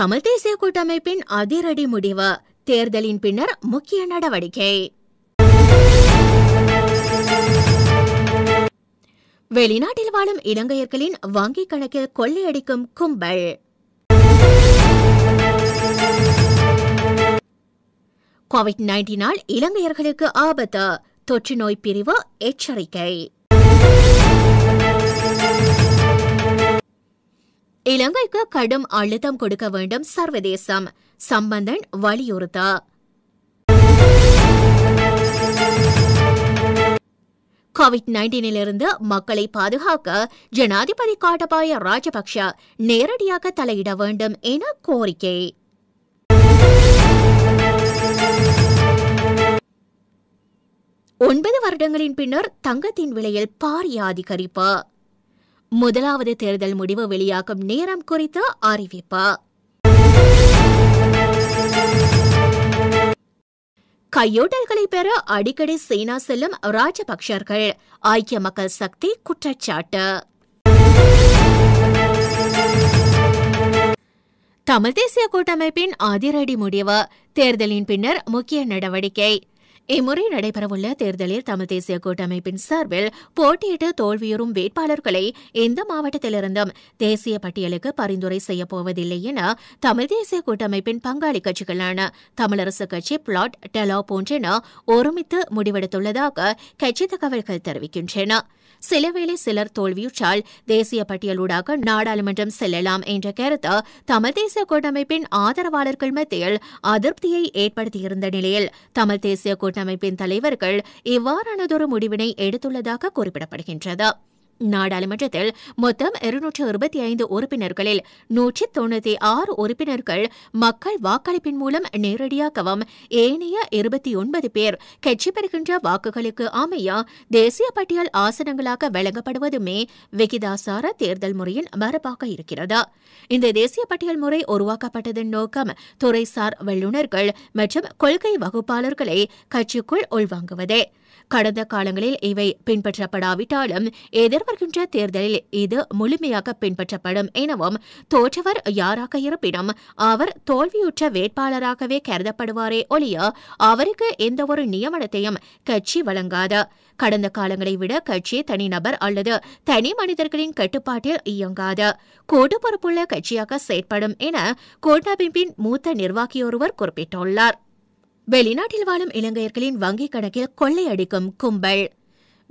தமிழ் தேசிய கூட்டமைப்பின் அதிரடி முடிவு தேர்தலின் பின்னர் முக்கிய நடவடிக்கை வெளிநாட்டில் வாழும் இலங்கையர்களின் வங்கிக் கணக்கில் கொள்ளையடிக்கும் கும்பல் கோவிட் நைன்டீனால் இலங்கையர்களுக்கு ஆபத்து தொற்று நோய் பிரிவு எச்சரிக்கை இலங்கைக்கு கடும் அழுத்தம் கொடுக்க வேண்டும் சர்வதேசம் சம்பந்தன் வலியுறுத்தா கோவிட் நைன்டீனிலிருந்து மக்களை பாதுகாக்க ஜனாதிபதி காட்டபாய ராஜபக்ஷ நேரடியாக தலையிட வேண்டும் என கோரிக்கை ஒன்பது வருடங்களின் பின்னர் தங்கத்தின் விலையில் பாரிய அதிகரிப்பு முதலாவது தேர்தல் முடிவு வெளியாகும் நேரம் குறித்து அறிவிப்பு கையோட்டல்களை பெற அடிக்கடி சீனா செல்லும் ராஜபக்சர்கள் ஐக்கிய மக்கள் சக்தி குற்றச்சாட்டு தமிழ் தேசிய கூட்டமைப்பின் அதிரடி முடிவு தேர்தலின் பின்னர் முக்கிய நடவடிக்கை இம்முறை நடைபெறவுள்ள தேர்தலில் தமிழ் தேசிய கூட்டமைப்பின் சார்பில் போட்டியிட்டு தோல்வியுறும் வேட்பாளர்களை இந்த மாவட்டத்திலிருந்தும் தேசிய பட்டியலுக்கு பரிந்துரை செய்யப்போவதில்லை என தமிழ் தேசிய கூட்டமைப்பின் பங்காளி கட்சிகளான தமிழரசு கட்சி பிளாட் டெலா போன்றன ஒருமித்து முடிவெடுத்துள்ளதாக கட்சி தகவல்கள் தெரிவிக்கின்றன சிலவேளை சிலர் தோல்வியுற்றால் தேசிய பட்டியலூடாக நாடாளுமன்றம் செல்லலாம் என்ற கருத்து தமிழ் தேசிய கூட்டமைப்பின் ஆதரவாளர்கள் மத்தியில் அதிருப்தியை ஏற்படுத்தியிருந்த நிலையில் தமிழ் தேசிய கூட்டமைப்பின் தலைவர்கள் இவ்வாறானதொரு முடிவினை எடுத்துள்ளதாக குறிப்பிடப்படுகின்றது நாடாளுமன்றத்தில் மொத்தம் இருநூற்று இருபத்தி ஐந்து உறுப்பினர்களில் நூற்றி தொண்ணூத்தி ஆறு உறுப்பினர்கள் மக்கள் வாக்களிப்பின் மூலம் நேரடியாகவும் ஏனைய இருபத்தி ஒன்பது பேர் கட்சி பெறுகின்ற வாக்குகளுக்கு அமைய தேசிய பட்டியல் ஆசனங்களாக வழங்கப்படுவதுமே விகிதாசார தேர்தல் முறையின் மரபாக இருக்கிறது இந்த தேசிய பட்டியல் முறை உருவாக்கப்பட்டதன் நோக்கம் துறைசார் வல்லுநர்கள் மற்றும் கொள்கை வகுப்பாளர்களை கட்சிக்குள் உள்வாங்குவதே கடந்த காலங்களில் இவை பின்பற்றப்படாவிட்டாலும் எதிர்வருகின்ற தேர்தலில் இது முழுமையாக பின்பற்றப்படும் எனவும் தோற்றவர் யாராக இருப்பினும் அவர் தோல்வியுற்ற வேட்பாளராகவே கருதப்படுவாரே ஒழிய அவருக்கு எந்தவொரு நியமனத்தையும் கட்சி வழங்காது கடந்த காலங்களை விட கட்சி தனிநபர் அல்லது தனி மனிதர்களின் கட்டுப்பாட்டில் இயங்காது கூட்டு பொறுப்புள்ள கட்சியாக செயற்படும் என கோட்டாபிம்பின் மூத்த நிர்வாகியொருவர் குறிப்பிட்டுள்ளார் வெளிநாட்டில் வாழும் இலங்கையர்களின் வங்கிக் கணக்கில் கொள்ளையடிக்கும் கும்பல்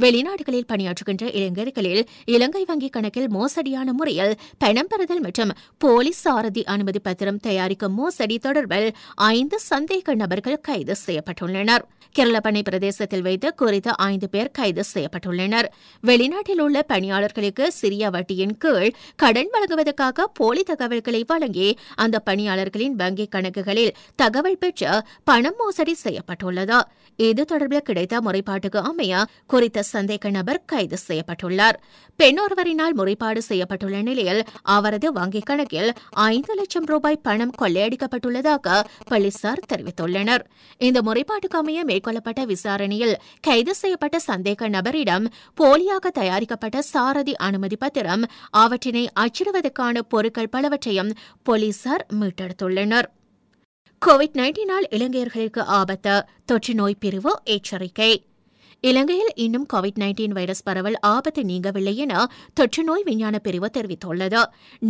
வெளிநாடுகளில் பணியாற்றுகின்ற இளைஞர்களில் இலங்கை வங்கி கணக்கில் மோசடியான முறையில் பணம் பெறுதல் மற்றும் போலீஸ் சாரதி அனுமதி பத்திரம் தயாரிக்கும் மோசடி தொடர்பில் ஐந்து சந்தேக நபர்கள் கைது செய்யப்பட்டுள்ளனர் கேரளப்பனை பிரதேசத்தில் வைத்து குறித்த ஐந்து பேர் கைது செய்யப்பட்டுள்ளனர் வெளிநாட்டில் உள்ள பணியாளர்களுக்கு சிறிய வட்டியின் கீழ் கடன் வழங்குவதற்காக போலி தகவல்களை வழங்கி அந்த பணியாளர்களின் வங்கிக் கணக்குகளில் தகவல் பெற்று பணம் மோசடி செய்யப்பட்டுள்ளது இது தொடர்பில் கிடைத்த முறைப்பாட்டுக்கு அமைய குறித்த சந்தேக நபர் கைது செய்யப்பட்டுள்ளார் பெண்ணொருவரினால் முறைப்பாடு செய்யப்பட்டுள்ள நிலையில் அவரது வங்கிக் கணக்கில் ஐந்து லட்சம் ரூபாய் பணம் கொள்ளையடிக்கப்பட்டுள்ளதாக போலீசார் தெரிவித்துள்ளனர் இந்த முறைப்பாட்டுக்கு மேற்கொள்ளப்பட்ட விசாரணையில் கைது செய்யப்பட்ட சந்தேக நபரிடம் போலியாக தயாரிக்கப்பட்ட சாரதி அனுமதி பத்திரம் அவற்றினை அச்சிடுவதற்கான பொருட்கள் பலவற்றையும் போலீசார் மீட்டெடுத்துள்ளனர் கோவிட் நைன்டீனால் இளைஞர்களுக்கு ஆபத்து தொற்று நோய் பிரிவு எச்சரிக்கை இலங்கையில் இன்னும் கோவிட் நைன்டீன் வைரஸ் பரவல் ஆபத்து நீங்கவில்லை என தொற்றுநோய் விஞ்ஞான பிரிவு தெரிவித்துள்ளது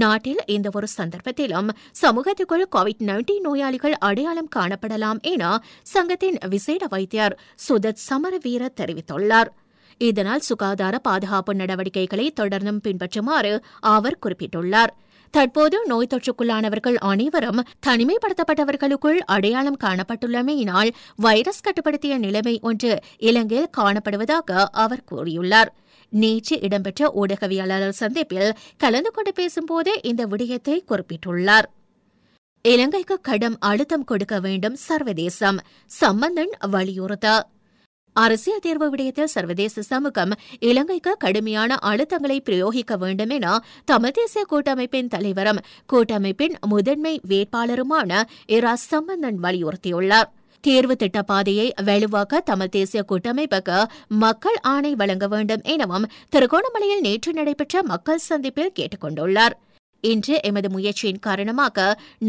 நாட்டில் இந்த ஒரு சந்தர்ப்பத்திலும் சமூகத்துக்குள் கோவிட் நைன்டீன் நோயாளிகள் அடையாளம் காணப்படலாம் என சங்கத்தின் விசேட வைத்தியர் சுதத் சமரவீர தெரிவித்துள்ளார் இதனால் சுகாதார பாதுகாப்பு நடவடிக்கைகளை தொடர்ந்தும் பின்பற்றுமாறு அவர் குறிப்பிட்டுள்ளார் தற்போது நோய் தொற்றுக்குள்ளானவர்கள் அனைவரும் தனிமைப்படுத்தப்பட்டவர்களுக்குள் அடையாளம் காணப்பட்டுள்ளமையினால் வைரஸ் கட்டுப்படுத்திய நிலைமை ஒன்று இலங்கையில் காணப்படுவதாக அவர் கூறியுள்ளார் நேற்று இடம்பெற்ற ஊடகவியலாளர் சந்திப்பில் கலந்து கொண்டு பேசும்போது இந்த விடயத்தை குறிப்பிட்டுள்ளார் இலங்கைக்கு கடும் அழுத்தம் கொடுக்க வேண்டும் சர்வதேசம் சம்பந்தன் வலியுறுத்த அரசியல் தேர்வு விடயத்தில் சர்வதேச சமூகம் இலங்கைக்கு கடுமையான அழுத்தங்களை பிரயோகிக்க வேண்டும் என தமிழ் தேசிய கூட்டமைப்பின் தலைவரும் கூட்டமைப்பின் முதன்மை வேட்பாளருமான இரா சம்பந்தன் வலியுறுத்தியுள்ளார் தேர்வு திட்ட பாதையை வலுவாக்க தமிழ் தேசிய கூட்டமைப்புக்கு மக்கள் ஆணை வழங்க வேண்டும் எனவும் திருகோணமலையில் நேற்று நடைபெற்ற மக்கள் சந்திப்பில் கேட்டுக் கொண்டுள்ளாா் இன்று எமது முயற்சியின் காரணமாக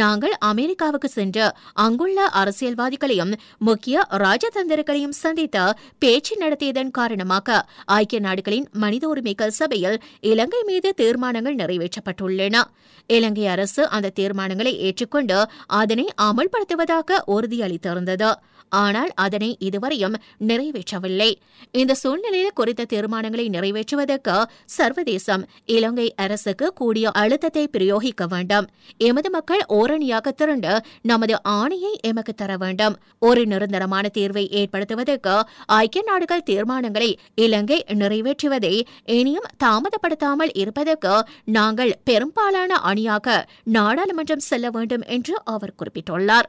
நாங்கள் அமெரிக்காவுக்கு சென்று அங்குள்ள அரசியல்வாதிகளையும் முக்கிய ராஜதந்திரங்களையும் சந்தித்து பேச்சு நடத்தியதன் காரணமாக ஐக்கிய நாடுகளின் மனித உரிமைகள் சபையில் இலங்கை மீது தீர்மானங்கள் நிறைவேற்றப்பட்டுள்ளன இலங்கை அரசு அந்த தீர்மானங்களை ஏற்றுக்கொண்டு அதனை அமல்படுத்துவதாக உறுதியளித்திருந்தது ஆனால் அதனை இதுவரையும் நிறைவேற்றவில்லை இந்த சூழ்நிலையில் குறித்த தீர்மானங்களை நிறைவேற்றுவதற்கு சர்வதேசம் இலங்கை அரசுக்கு கூடிய அழுத்தத்தை பிரயோகிக்க வேண்டும் எமது மக்கள் ஓரணியாக திரண்டு நமது ஆணையை எமக்கு தர வேண்டும் ஒரு நிரந்தரமான தீர்வை ஏற்படுத்துவதற்கு ஐக்கிய நாடுகள் தீர்மானங்களை இலங்கை நிறைவேற்றுவதை இனியும் தாமதப்படுத்தாமல் இருப்பதற்கு நாங்கள் பெரும்பாலான அணியாக நாடாளுமன்றம் செல்ல வேண்டும் என்று அவர் குறிப்பிட்டுள்ளார்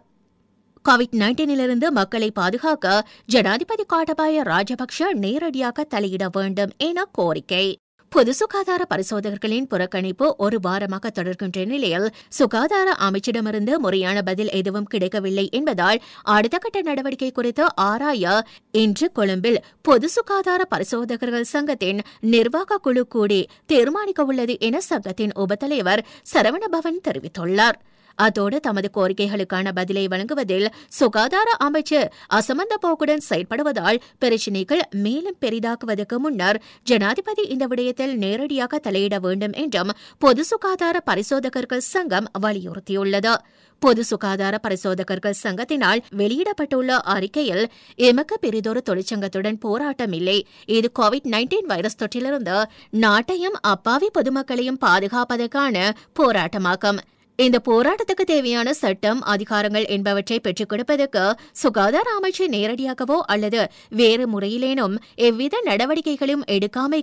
கோவிட் நைன்டீனிலிருந்து மக்களை பாதுகாக்க ஜனாதிபதி காட்டபாய ராஜபக்ஷ நேரடியாக தலையிட வேண்டும் என கோரிக்கை பொது சுகாதார பரிசோதகர்களின் புறக்கணிப்பு ஒரு வாரமாக தொடர்கின்ற நிலையில் சுகாதார அமைச்சிடமிருந்து முறையான பதில் எதுவும் கிடைக்கவில்லை என்பதால் அடுத்த கட்ட நடவடிக்கை குறித்து ஆராய இன்று கொழும்பில் பொது சுகாதார பரிசோதகர்கள் சங்கத்தின் நிர்வாக குழு கூடி தீர்மானிக்கவுள்ளது என சங்கத்தின் உபத்தலைவர் சரவணபவன் தெரிவித்துள்ளார் அதோடு தமது கோரிக்கைகளுக்கான பதிலை வழங்குவதில் சுகாதார அமைச்சர் அசமந்த போக்குடன் செயல்படுவதால் பிரச்சினைகள் மேலும் பெரிதாக்குவதற்கு முன்னர் ஜனாதிபதி இந்த விடயத்தில் நேரடியாக தலையிட வேண்டும் என்றும் பொது சுகாதார பரிசோதகர்கள் சங்கம் வலியுறுத்தியுள்ளது பொது சுகாதார பரிசோதகர்கள் சங்கத்தினால் வெளியிடப்பட்டுள்ள அறிக்கையில் எமக்கு பெரிதொரு தொழிற்சங்கத்துடன் போராட்டம் இல்லை இது கோவிட் நைன்டீன் வைரஸ் தொற்றிலிருந்து நாட்டையும் அப்பாவி பொதுமக்களையும் பாதுகாப்பதற்கான போராட்டமாகும் இந்த போராட்டத்துக்கு தேவையான சட்டம் அதிகாரங்கள் என்பவற்றை பெற்றுக் கொடுப்பதற்கு சுகாதார அமைச்சர் நேரடியாகவோ அல்லது வேறு முறையிலேனும் எவ்வித நடவடிக்கைகளும் எடுக்காமைக்கு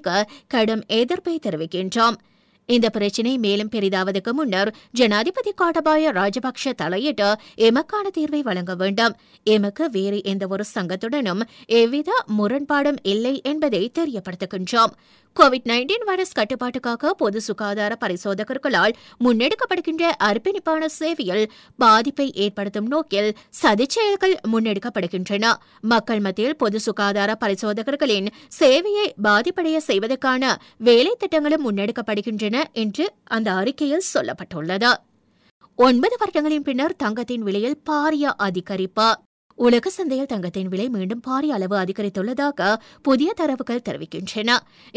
கடும் எதிர்ப்பை தெரிவிக்கின்றான் இந்த பிரச்சினை மேலும் பெரிதாவதற்கு முன்னர் ஜனாதிபதி காடபாய ராஜபக்ஷ தலையிட்டு எமக்கான தீர்வை வழங்க வேண்டும் எமக்கு வேறு எந்த ஒரு சங்கத்துடனும் எவ்வித முரண்பாடும் இல்லை என்பதை தெரியப்படுத்துகின்றோம் கோவிட் நைன்டீன் வைரஸ் கட்டுப்பாட்டுக்காக பொது சுகாதார பரிசோதகர்களால் முன்னெடுக்கப்படுகின்ற அர்ப்பணிப்பான சேவையில் பாதிப்பை ஏற்படுத்தும் நோக்கில் சதிச்செயல்கள் முன்னெடுக்கப்படுகின்றன மக்கள் மத்தியில் பொது சுகாதார பரிசோதகர்களின் சேவையை பாதிப்படைய செய்வதற்கான வேலை திட்டங்களும் முன்னெடுக்கப்படுகின்றன என்று அந்த அறிக்கையில் சொல்லப்பட்டுள்ளது ஒன்பது வருடங்களின் பின்னர் தங்கத்தின் விலையில் பாரிய அதிகரிப்பு உலக சந்தையில் தங்கத்தின் விலை மீண்டும் பாரிய அளவு அதிகரித்துள்ளதாக புதிய தரவுகள் தெரிவிக்கின்றன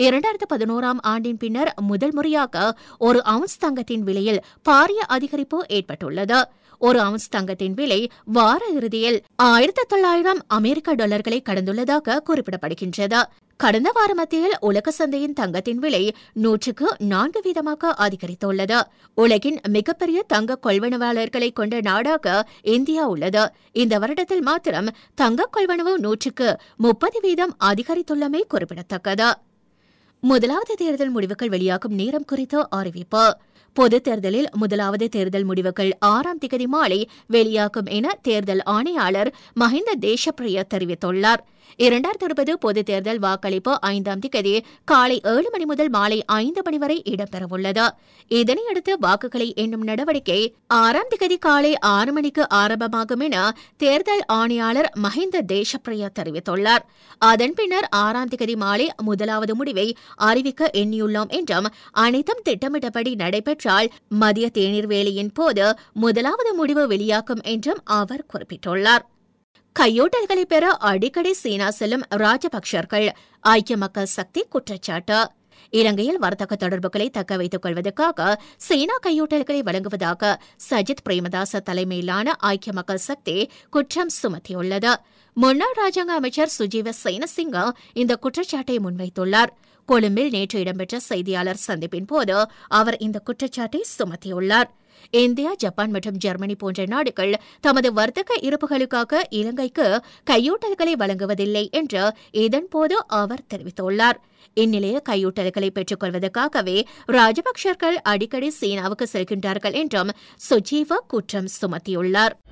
இரண்டாயிரத்து பதினோராம் ஆண்டின் பின்னர் முதல் முறையாக ஒரு அவுன்ஸ் தங்கத்தின் விலையில் பாரிய அதிகரிப்பு ஏற்பட்டுள்ளது ஒரு அவுன்ஸ் தங்கத்தின் விலை வார இறுதியில் ஆயிரத்தி தொள்ளாயிரம் அமெரிக்க டாலர்களை கடந்துள்ளதாக குறிப்பிடப்படுகின்றது கடந்த வார மத்தியில் உலக சந்தையின் தங்கத்தின் விலை நூற்றுக்கு நான்கு வீதமாக அதிகரித்துள்ளது உலகின் மிகப்பெரிய தங்க கொள்வனவாளர்களை கொண்ட நாடாக இந்தியா உள்ளது இந்த வருடத்தில் மாத்திரம் தங்க கொள்வனவு நூற்றுக்கு முப்பது வீதம் அதிகரித்துள்ளமை குறிப்பிடத்தக்கது முதலாவது தேர்தல் முடிவுகள் வெளியாகும் நேரம் குறித்து அறிவிப்பு பொது தேர்தலில் முதலாவது தேர்தல் முடிவுகள் ஆறாம் திகதி மாலை வெளியாகும் என தேர்தல் ஆணையாளர் மஹிந்த தேசப்பிரிய தெரிவித்துள்ளார் இரண்டாயிரத்தி இருபது பொதுத் தேர்தல் வாக்களிப்பு ஐந்தாம் தேதி காலை ஏழு மணி முதல் மாலை ஐந்து மணி வரை இடம்பெறவுள்ளது இதனையடுத்து வாக்குகளை எண்ணும் நடவடிக்கை ஆறாம் தேதி காலை ஆறு மணிக்கு ஆரம்பமாகும் என தேர்தல் ஆணையாளர் மஹிந்த தேசப்பிரியா தெரிவித்துள்ளார் அதன் பின்னர் ஆறாம் தேதி மாலை முதலாவது முடிவை அறிவிக்க எண்ணியுள்ளோம் என்றும் அனைத்தும் திட்டமிட்டபடி நடைபெற்றால் மதிய தேநீர் வேலையின் போது முதலாவது முடிவு வெளியாகும் என்றும் அவர் குறிப்பிட்டுள்ளார் கையோட்டல்களை பெற அடிக்கடி சீனா செல்லும் ராஜபக்சர்கள் ஐக்கிய மக்கள் சக்தி குற்றச்சாட்டு இலங்கையில் வர்த்தக தொடர்புகளை தக்க வைத்துக் கொள்வதற்காக சீனா கையூட்டல்களை வழங்குவதாக சஜித் பிரேமதாச தலைமையிலான ஐக்கிய மக்கள் சக்தி குற்றம் சுமத்தியுள்ளது முன்னாள் ராஜாங்க அமைச்சர் சுஜீவ சேனசிங்க இந்த குற்றச்சாட்டை முன்வைத்துள்ளார் கொழும்பில் நேற்று இடம்பெற்ற செய்தியாளர் சந்திப்பின் போது அவர் இந்த குற்றச்சாட்டை சுமத்தியுள்ளார் இந்தியா ஜப்பான் மற்றும் ஜெர்மனி போன்ற நாடுகள் தமது வர்த்தக இருப்புகளுக்காக இலங்கைக்கு கையூட்டல்களை வழங்குவதில்லை என்று இதன்போது அவர் தெரிவித்துள்ளார் இந்நிலையில் கையூட்டல்களை பெற்றுக்கொள்வதற்காகவே ராஜபக்சர்கள் அடிக்கடி சீனாவுக்கு செல்கின்றார்கள் என்றும் சுஜீவா குற்றம் சுமத்தியுள்ளார்